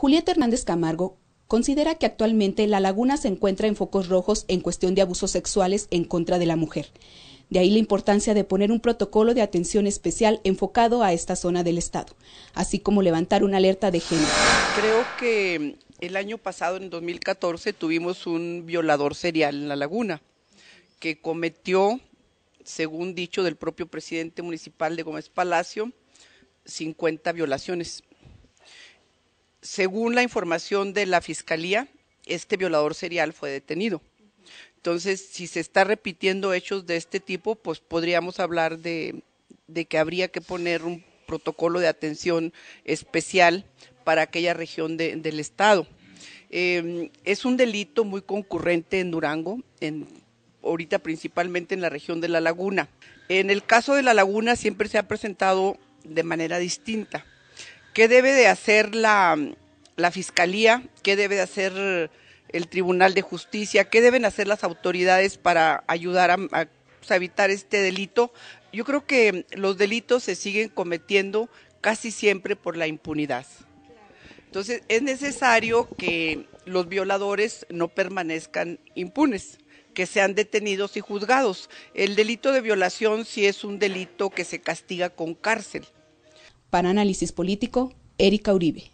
Julieta Hernández Camargo considera que actualmente la laguna se encuentra en focos rojos en cuestión de abusos sexuales en contra de la mujer. De ahí la importancia de poner un protocolo de atención especial enfocado a esta zona del Estado, así como levantar una alerta de género. Creo que el año pasado, en 2014, tuvimos un violador serial en la laguna que cometió, según dicho del propio presidente municipal de Gómez Palacio, 50 violaciones según la información de la fiscalía, este violador serial fue detenido. Entonces, si se está repitiendo hechos de este tipo, pues podríamos hablar de, que habría que poner un protocolo de atención especial para aquella región del estado. Em, es un delito muy concurrente en Durango, en, ahorita principalmente en la región de La Laguna. En el caso de La Laguna siempre se ha presentado de manera distinta. ¿Qué debe de hacer la, la Fiscalía, qué debe hacer el Tribunal de Justicia, qué deben hacer las autoridades para ayudar pues, a, evitar este delito. Yo creo que los delitos se siguen cometiendo casi siempre por la impunidad. Entonces es necesario que los violadores no permanezcan impunes que sean detenidos y juzgados. El delito de violación sí es un delito que se castiga con cárcel. Para Análisis Político, Erika Uribe.